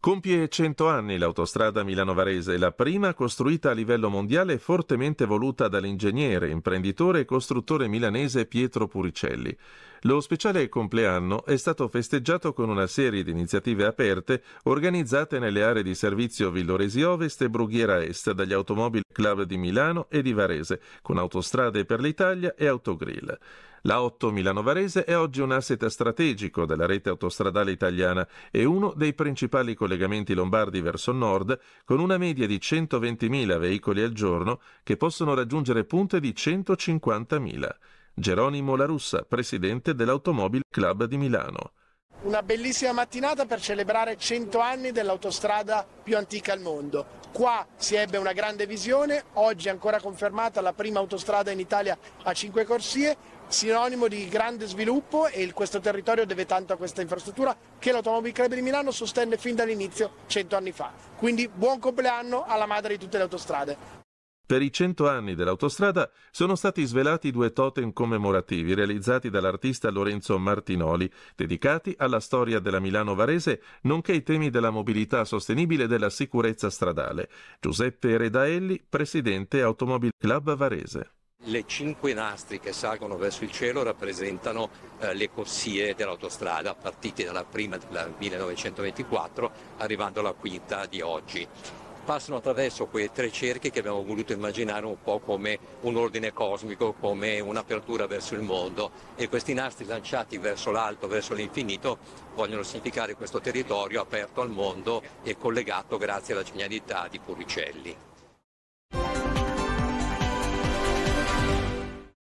Compie 100 anni l'autostrada Milano-Varese, la prima costruita a livello mondiale e fortemente voluta dall'ingegnere, imprenditore e costruttore milanese Pietro Puricelli. Lo speciale compleanno è stato festeggiato con una serie di iniziative aperte organizzate nelle aree di servizio Villoresi Ovest e Brughiera Est dagli Automobile Club di Milano e di Varese, con autostrade per l'Italia e autogrill. La 8 Milano Varese è oggi un asset strategico della rete autostradale italiana e uno dei principali collegamenti lombardi verso nord, con una media di 120.000 veicoli al giorno che possono raggiungere punte di 150.000. Geronimo La Russa, presidente dell'Automobile Club di Milano. Una bellissima mattinata per celebrare 100 anni dell'autostrada più antica al mondo. Qua si ebbe una grande visione, oggi è ancora confermata la prima autostrada in Italia a 5 corsie, sinonimo di grande sviluppo e questo territorio deve tanto a questa infrastruttura che l'Automobile Club di Milano sostenne fin dall'inizio 100 anni fa. Quindi buon compleanno alla madre di tutte le autostrade. Per i cento anni dell'autostrada sono stati svelati due totem commemorativi realizzati dall'artista Lorenzo Martinoli, dedicati alla storia della Milano Varese, nonché ai temi della mobilità sostenibile e della sicurezza stradale. Giuseppe Redaelli, presidente Automobile Club Varese. Le cinque nastri che salgono verso il cielo rappresentano eh, le corsie dell'autostrada, partite dalla prima del 1924, arrivando alla quinta di oggi passano attraverso quei tre cerchi che abbiamo voluto immaginare un po' come un ordine cosmico, come un'apertura verso il mondo e questi nastri lanciati verso l'alto, verso l'infinito, vogliono significare questo territorio aperto al mondo e collegato grazie alla genialità di Puricelli.